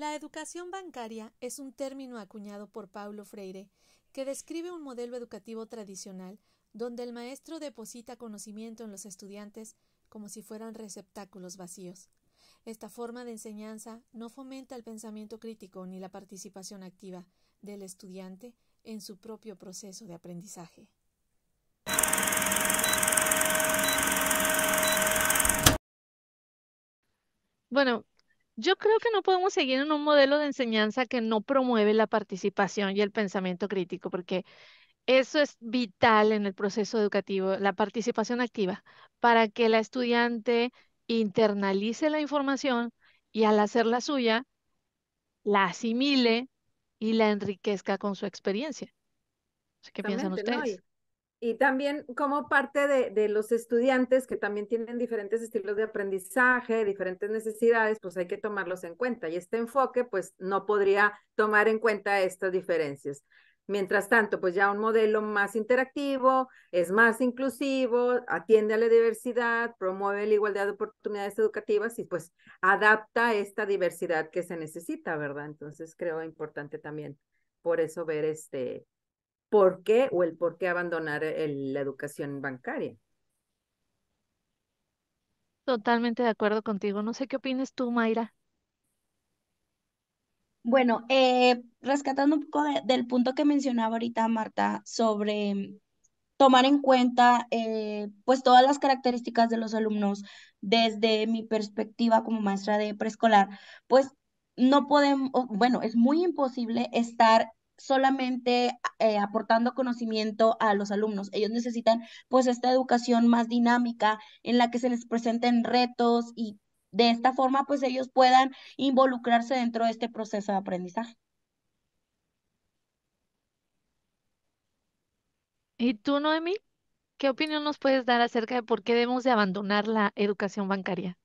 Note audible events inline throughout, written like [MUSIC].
La educación bancaria es un término acuñado por Paulo Freire que describe un modelo educativo tradicional donde el maestro deposita conocimiento en los estudiantes como si fueran receptáculos vacíos. Esta forma de enseñanza no fomenta el pensamiento crítico ni la participación activa del estudiante en su propio proceso de aprendizaje. Bueno, yo creo que no podemos seguir en un modelo de enseñanza que no promueve la participación y el pensamiento crítico, porque eso es vital en el proceso educativo, la participación activa, para que la estudiante internalice la información y al hacerla suya, la asimile y la enriquezca con su experiencia. ¿Qué piensan ustedes? y también como parte de, los estudiantes que también tienen diferentes estilos de aprendizaje, diferentes necesidades, pues hay que tomarlos en cuenta. Y este enfoque, pues no podría tomar en cuenta estas diferencias. Mientras tanto, pues ya un modelo más interactivo, es más inclusivo, atiende a la diversidad, promueve la igualdad de oportunidades educativas y pues adapta esta diversidad que se necesita, ¿verdad? Entonces creo importante también por eso ver este, por qué o el por qué abandonar la educación bancaria. Totalmente de acuerdo contigo. No sé qué opinas tú, Mayra. Bueno, eh, rescatando un poco del punto que mencionaba ahorita Marta sobre mm, tomar en cuenta eh, pues todas las características de los alumnos desde mi perspectiva como maestra de preescolar, pues no podemos, bueno, es muy imposible estar solamente eh, aportando conocimiento a los alumnos. Ellos necesitan pues esta educación más dinámica en la que se les presenten retos y de esta forma pues ellos puedan involucrarse dentro de este proceso de aprendizaje. ¿Y tú, Noemi? ¿Qué opinión nos puedes dar acerca de por qué debemos de abandonar la educación bancaria?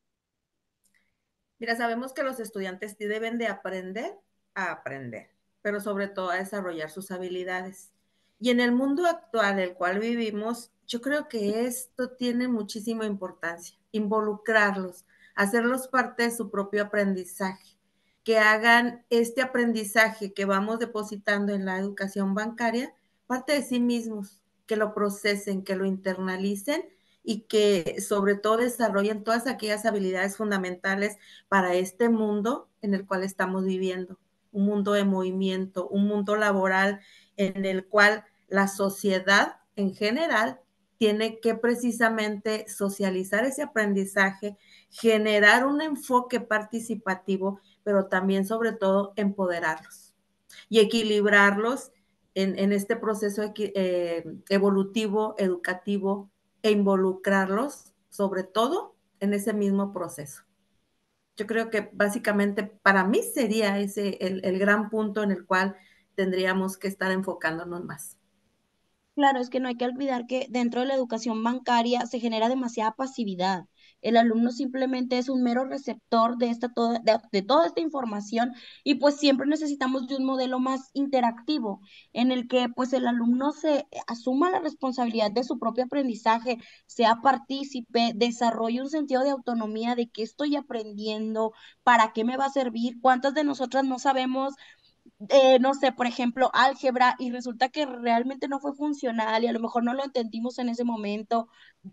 Mira, sabemos que los estudiantes deben de aprender a aprender pero sobre todo a desarrollar sus habilidades. Y en el mundo actual, en el cual vivimos, yo creo que esto tiene muchísima importancia, involucrarlos, hacerlos parte de su propio aprendizaje, que hagan este aprendizaje que vamos depositando en la educación bancaria parte de sí mismos, que lo procesen, que lo internalicen y que sobre todo desarrollen todas aquellas habilidades fundamentales para este mundo en el cual estamos viviendo un mundo de movimiento, un mundo laboral en el cual la sociedad en general tiene que precisamente socializar ese aprendizaje, generar un enfoque participativo, pero también sobre todo empoderarlos y equilibrarlos en, este proceso eh, evolutivo, educativo e involucrarlos sobre todo en ese mismo proceso yo creo que básicamente para mí sería ese el, el, gran punto en el cual tendríamos que estar enfocándonos más. Claro, es que no hay que olvidar que dentro de la educación bancaria se genera demasiada pasividad. El alumno simplemente es un mero receptor de, esta, de, toda esta información y pues siempre necesitamos de un modelo más interactivo en el que pues el alumno se asuma la responsabilidad de su propio aprendizaje, sea partícipe, desarrolle un sentido de autonomía de qué estoy aprendiendo, para qué me va a servir, cuántas de nosotras no sabemos eh, no sé, por ejemplo, álgebra y resulta que realmente no fue funcional y a lo mejor no lo entendimos en ese momento.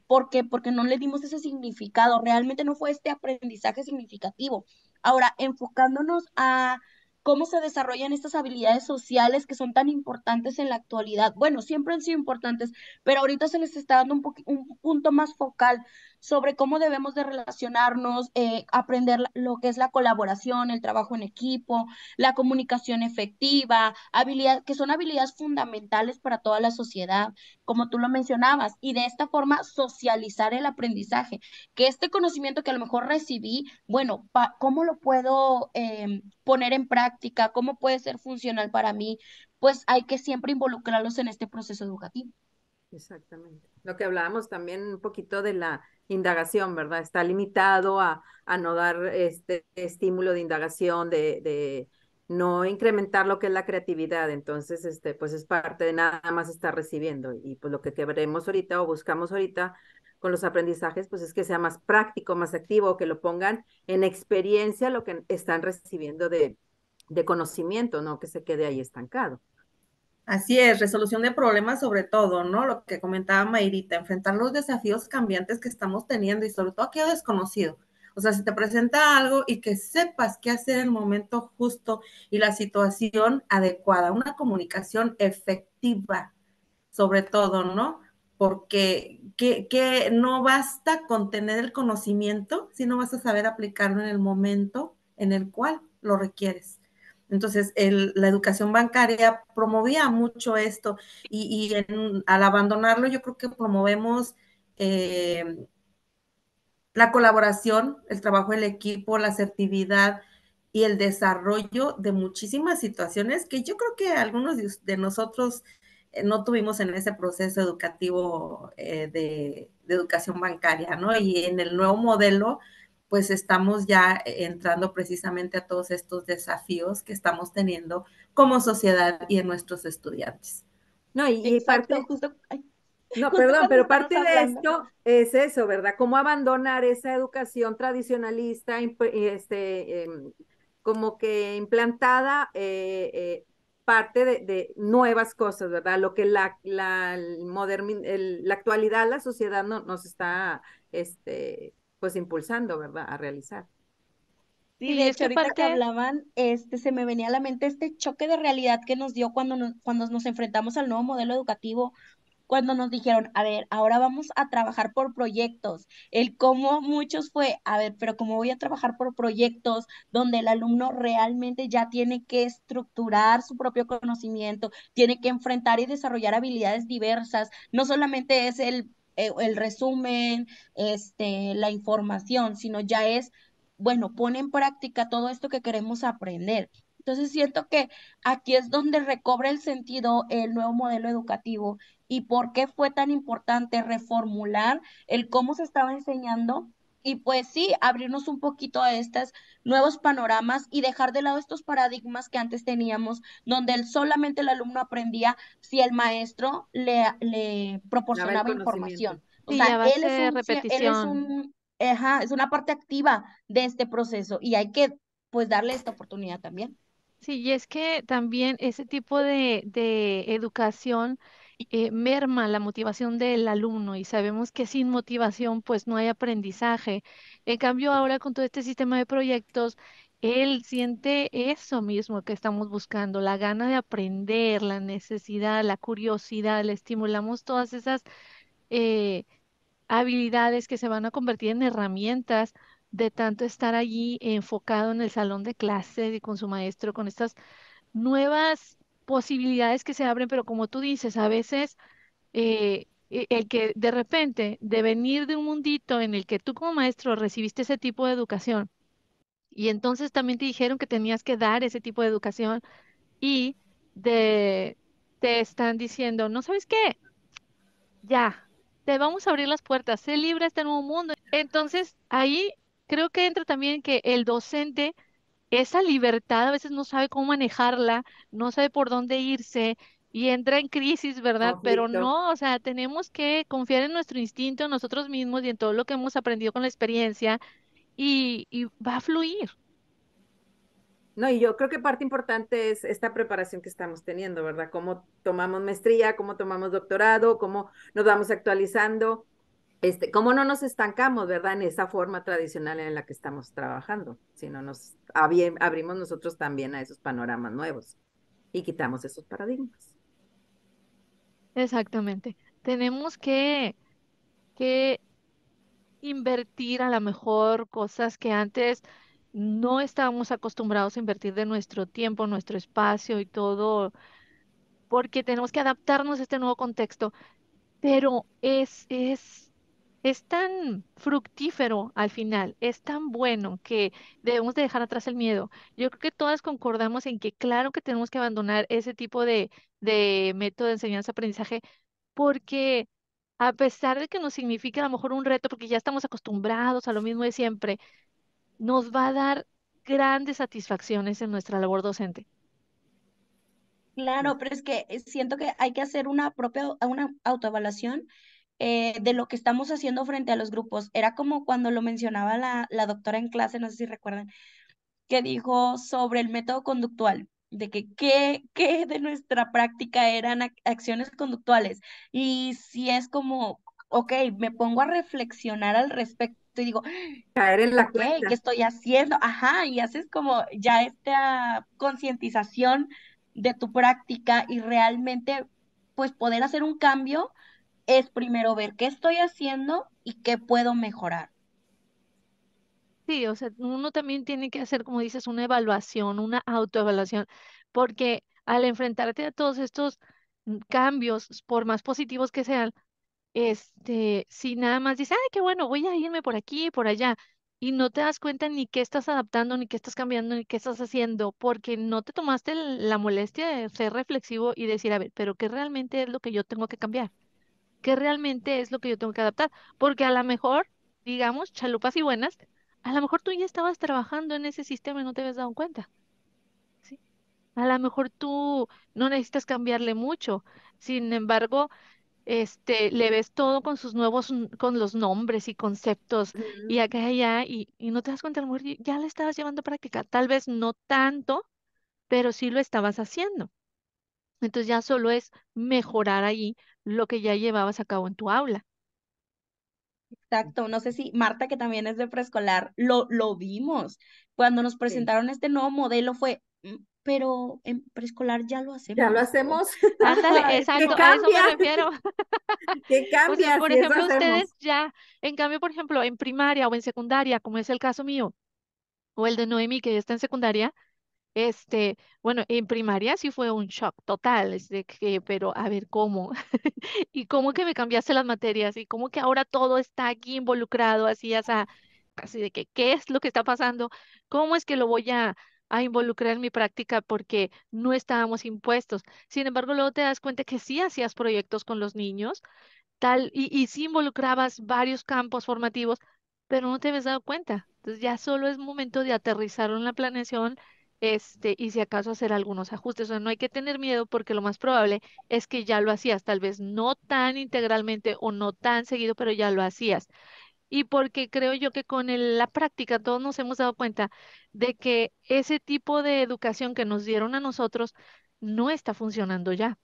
¿Por qué? Porque no le dimos ese significado, realmente no fue este aprendizaje significativo. Ahora, enfocándonos a cómo se desarrollan estas habilidades sociales que son tan importantes en la actualidad. Bueno, siempre han sido importantes, pero ahorita se les está dando un, un punto más focal sobre cómo debemos de relacionarnos, eh, aprender lo que es la colaboración, el trabajo en equipo, la comunicación efectiva, habilidades que son habilidades fundamentales para toda la sociedad, como tú lo mencionabas, y de esta forma socializar el aprendizaje, que este conocimiento que a lo mejor recibí, bueno, ¿cómo lo puedo em, poner en práctica? ¿Cómo puede ser funcional para mí? Pues hay que siempre involucrarlos en este proceso educativo. Exactamente. Lo que hablábamos también un poquito de la indagación, ¿verdad? Está limitado a, no dar este estímulo de indagación, de, de, no incrementar lo que es la creatividad. Entonces, este, pues es parte de nada más estar recibiendo. Y pues lo que queremos ahorita o buscamos ahorita con los aprendizajes, pues es que sea más práctico, más activo, que lo pongan en experiencia lo que están recibiendo de, de conocimiento, no que se quede ahí estancado. Así es, resolución de problemas sobre todo, ¿no? Lo que comentaba Mayrita, enfrentar los desafíos cambiantes que estamos teniendo y sobre todo aquello desconocido. O sea, si te presenta algo y que sepas qué hacer en el momento justo y la situación adecuada, una comunicación efectiva, sobre todo, ¿no? Porque que, no basta con tener el conocimiento, si no vas a saber aplicarlo en el momento en el cual lo requieres. Entonces, la educación bancaria promovía mucho esto y, al abandonarlo yo creo que promovemos eh, la colaboración, el trabajo del equipo, la asertividad y el desarrollo de muchísimas situaciones que yo creo que algunos de, nosotros eh, no tuvimos en ese proceso educativo eh, de, de, educación bancaria, ¿no? Y en el nuevo modelo pues estamos ya eh, entrando precisamente a todos estos desafíos que estamos teniendo como sociedad y en nuestros estudiantes. No, y, parte, no, perdón, pero parte de esto es eso, ¿verdad? Cómo abandonar esa educación tradicionalista, este, em, como que implantada, eh, eh, parte de, nuevas cosas, ¿verdad? Lo que la, la, la actualidad, la sociedad no, nos está este, pues impulsando, ¿verdad? A realizar. Sí, de hecho, ahorita que hablaban, este, se me venía a la mente este choque de realidad que nos dio cuando nos, cuando nos enfrentamos al nuevo modelo educativo, cuando nos dijeron, a ver, ahora vamos a trabajar por proyectos. El cómo muchos fue, a ver, pero cómo voy a trabajar por proyectos donde el alumno realmente ya tiene que estructurar su propio conocimiento, tiene que enfrentar y desarrollar habilidades diversas. No solamente es el eh, el resumen, este, la información, sino ya es, bueno, pone en práctica todo esto que queremos aprender. Entonces siento que aquí es donde recobra el sentido el nuevo modelo educativo y por qué fue tan importante reformular el cómo se estaba enseñando y pues sí, abrirnos un poquito a estos nuevos panoramas y dejar de lado estos paradigmas que antes teníamos, donde solamente el alumno aprendía si el maestro le, le proporcionaba información. O sea, él es, es una parte activa de este proceso y hay que pues darle esta oportunidad también. Sí, y es que también ese tipo de, de educación eh, merma la motivación del alumno y sabemos que sin motivación pues no hay aprendizaje. En cambio ahora con todo este sistema de proyectos, él siente eso mismo que estamos buscando, la gana de aprender, la necesidad, la curiosidad, le estimulamos todas esas eh, habilidades que se van a convertir en herramientas de tanto estar allí enfocado en el salón de clases y con su maestro, con estas nuevas posibilidades que se abren, pero como tú dices, a veces eh, e, el que de repente de venir de un mundito en el que tú como maestro recibiste ese tipo de educación y entonces también te dijeron que tenías que dar ese tipo de educación y de, te están diciendo, no sabes qué, ya, te vamos a abrir las puertas, sé libre este nuevo mundo. Entonces ahí creo que entra también que el docente esa libertad a veces no sabe cómo manejarla, no sabe por dónde irse y entra en crisis, ¿verdad? Pero no, o sea, tenemos que confiar en nuestro instinto, en nosotros mismos y en todo lo que hemos aprendido con la experiencia y, y va a fluir. No, y yo creo que parte importante es esta preparación que estamos teniendo, ¿verdad? Cómo tomamos maestría, cómo tomamos doctorado, cómo nos vamos actualizando este, cómo no nos estancamos, ¿verdad? En esa forma tradicional en la que estamos trabajando, sino nos abrimos nosotros también a esos panoramas nuevos y quitamos esos paradigmas. Exactamente. Tenemos que, invertir a lo mejor cosas que antes no estábamos acostumbrados a invertir de nuestro tiempo, nuestro espacio y todo, porque tenemos que adaptarnos a este nuevo contexto. Pero es, es tan fructífero al final, es tan bueno que debemos de dejar atrás el miedo. Yo creo que todas concordamos en que claro que tenemos que abandonar ese tipo de, método de enseñanza-aprendizaje porque a pesar de que nos signifique a lo mejor un reto, porque ya estamos acostumbrados a lo mismo de siempre, nos va a dar grandes satisfacciones en nuestra labor docente. Claro, pero es que siento que hay que hacer una propia una autoevaluación eh, de lo que estamos haciendo frente a los grupos. Era como cuando lo mencionaba la, doctora en clase, no sé si recuerdan, que dijo sobre el método conductual de que qué, de nuestra práctica eran acciones conductuales. Y si es como, ok, me pongo a reflexionar al respecto y digo, ¿qué estoy haciendo? Ajá, y haces como ya esta concientización de tu práctica y realmente pues poder hacer un cambio es primero ver qué estoy haciendo y qué puedo mejorar. Sí, o sea, uno también tiene que hacer, como dices, una evaluación, una autoevaluación, porque al enfrentarte a todos estos cambios, por más positivos que sean, este, si nada más dices, ay, qué bueno, voy a irme por aquí y por allá, y no te das cuenta ni qué estás adaptando, ni qué estás cambiando, ni qué estás haciendo, porque no te tomaste la molestia de ser reflexivo y decir, a ver, pero ¿qué realmente es lo que yo tengo que cambiar? qué realmente es lo que yo tengo que adaptar, porque a lo mejor, digamos, chalupas y buenas, a lo mejor tú ya estabas trabajando en ese sistema y no te habías dado cuenta. A lo mejor tú no necesitas cambiarle mucho. Sin embargo, este, le ves todo con sus nuevos, con los nombres y conceptos y acá y allá, y, no te das cuenta, a lo ya le estabas llevando práctica, tal vez no tanto, pero sí lo estabas haciendo. Entonces ya solo es mejorar ahí lo que ya llevabas a cabo en tu aula. Exacto, no sé si Marta, que también es de preescolar, lo, lo vimos. Cuando nos presentaron este nuevo modelo fue, mm, pero en preescolar ya lo hacemos. Ya lo hacemos. [LAUGHS] exacto, a eso me refiero. [LAUGHS] [LAUGHS] Que cambia? por ejemplo, ustedes ya, en cambio, por ejemplo, en primaria o en secundaria, como es el caso mío, o el de Noemi, que ya está en secundaria, este, bueno, en primaria sí fue un shock total, es de que, pero a ver cómo, [LAUGHS] y cómo que me cambiaste las materias, y cómo que ahora todo está aquí involucrado, así, hasta, así de que, ¿qué es lo que está pasando? ¿Cómo es que lo voy a, involucrar en mi práctica porque no estábamos impuestos? Sin embargo, luego te das cuenta que sí hacías proyectos con los niños, tal, y, y sí involucrabas varios campos formativos, pero no te habías dado cuenta. Entonces ya solo es momento de aterrizar en la planeación este, y si acaso hacer algunos ajustes. O sea, no hay que tener miedo porque lo más probable es que ya lo hacías, tal vez no tan integralmente o no tan seguido, pero ya lo hacías. Y porque creo yo que con la práctica todos nos hemos dado cuenta de que ese tipo de educación que nos dieron a nosotros no está funcionando ya.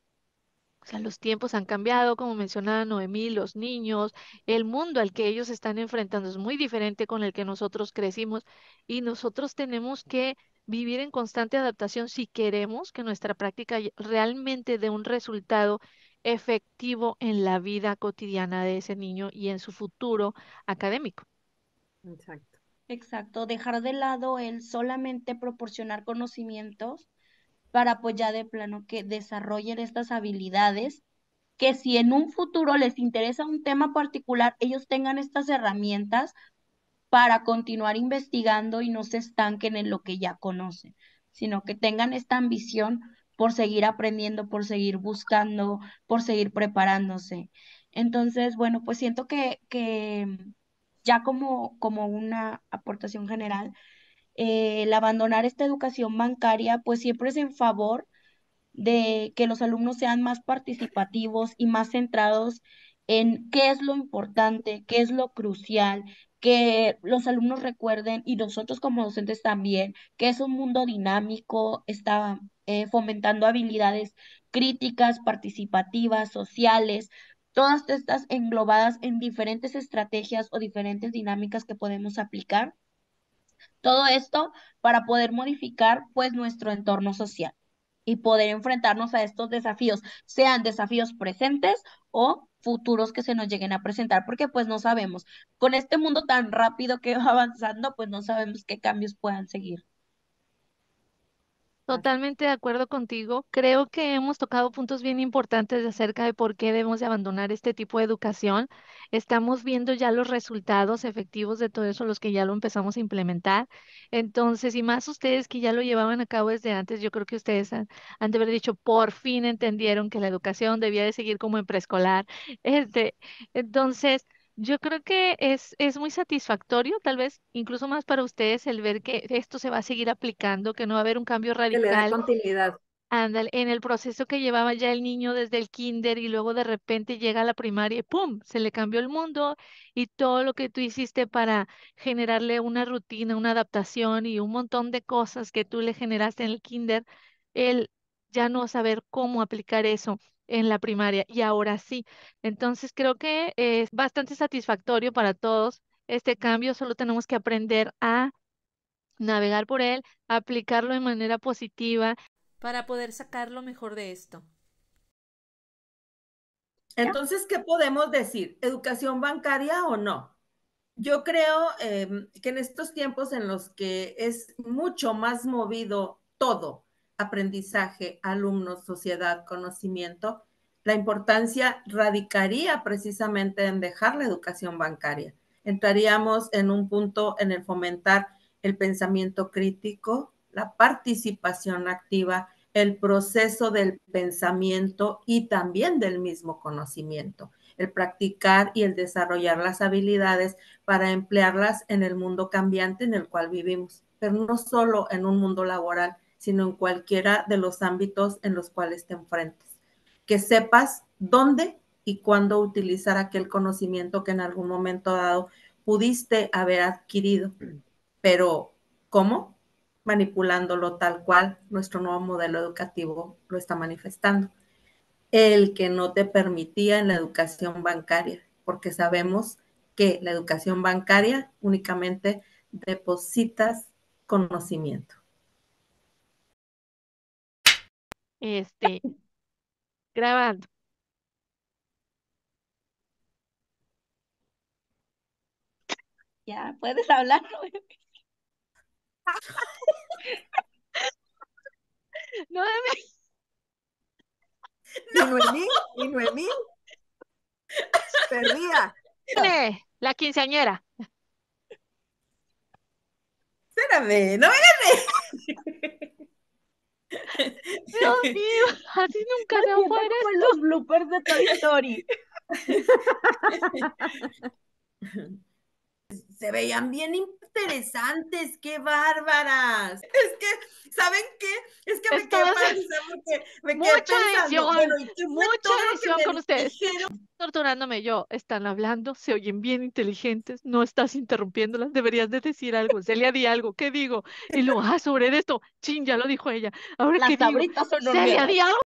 O sea, los tiempos han cambiado, como mencionaba Noemí, los niños, el mundo al que ellos están enfrentando es muy diferente con el que nosotros crecimos y nosotros tenemos que vivir en constante adaptación si queremos que nuestra práctica realmente dé un resultado efectivo en la vida cotidiana de ese niño y en su futuro académico. Exacto. Exacto, dejar de lado el solamente proporcionar conocimientos para apoyar pues, de plano que desarrollen estas habilidades, que si en un futuro les interesa un tema particular, ellos tengan estas herramientas para continuar investigando y no se estanquen en lo que ya conocen, sino que tengan esta ambición por seguir aprendiendo, por seguir buscando, por seguir preparándose. Entonces, bueno, pues siento que, que mm, ya como, como una aportación general, eh, el abandonar esta educación bancaria, pues siempre es en favor de que los alumnos sean más participativos y más centrados en qué es lo importante, qué es lo crucial, que los alumnos recuerden y nosotros como docentes también que es un mundo dinámico, está eh, fomentando habilidades críticas, participativas, sociales, todas estas englobadas en diferentes estrategias o diferentes dinámicas que podemos aplicar. Todo esto para poder modificar pues nuestro entorno social y poder enfrentarnos a estos desafíos, sean desafíos presentes o futuros que se nos lleguen a presentar, porque pues no sabemos, con este mundo tan rápido que va avanzando, pues no sabemos qué cambios puedan seguir. Totalmente de acuerdo contigo. Creo que hemos tocado puntos bien importantes acerca de por qué debemos abandonar este tipo de educación. Estamos viendo ya los resultados efectivos de todo eso, los que ya lo empezamos a implementar. Entonces, y más ustedes que ya lo llevaban a cabo desde antes, yo creo que ustedes han, de haber dicho, por fin entendieron que la educación debía de seguir como en preescolar. [LAUGHS] Este, entonces, yo creo que es, es muy satisfactorio, tal vez incluso más para ustedes, el ver que esto se va a seguir aplicando, que no va a haber un cambio radical. continuidad. en el proceso que llevaba ya el niño desde el kinder y luego de repente llega a la primaria y ¡pum! se le cambió el mundo y todo lo que tú hiciste para generarle una rutina, una adaptación y un montón de cosas que tú le generaste en el kinder, él ya no saber cómo aplicar eso en la primaria y ahora sí. Entonces creo que es bastante satisfactorio para todos este cambio, solo tenemos que aprender a navegar por él, aplicarlo de manera positiva. Para poder sacar lo mejor de esto. Entonces, ¿qué podemos decir? ¿Educación bancaria o no? Yo creo em, que en estos tiempos en los que es mucho más movido todo, aprendizaje, alumnos, sociedad, conocimiento, la importancia radicaría precisamente en dejar la educación bancaria. Entraríamos en un punto en el fomentar el pensamiento crítico, la participación activa, el proceso del pensamiento y también del mismo conocimiento, el practicar y el desarrollar las habilidades para emplearlas en el mundo cambiante en el cual vivimos, pero no solo en un mundo laboral, sino en cualquiera de los ámbitos en los cuales te enfrentes. Que sepas dónde y cuándo utilizar aquel conocimiento que en algún momento dado pudiste haber adquirido, pero ¿cómo? Manipulándolo tal cual nuestro nuevo modelo educativo lo está manifestando. El que no te permitía en la educación bancaria, porque sabemos que la educación bancaria únicamente depositas conocimiento. Este, grabando. Ya, puedes hablar. no, [LAUGHS] no. Y Noemí, y Noemí. Perdida. La quinceañera. Espérame, no me Dios [LAUGHS] mío, así nunca se va a los bloopers de Toy Story. [LAUGHS] [LAUGHS] se veían bien interesantes, qué bárbaras. Es que, ¿saben qué? Es que me quedo... mucha mucha con ustedes. Torturándome yo, están hablando, se oyen bien inteligentes, no estás interrumpiéndolas, deberías de decir algo, Celia di algo, ¿qué digo? Y lo, ah, sobre esto, chin, ya lo dijo ella. Ahora que digo, Celia di algo.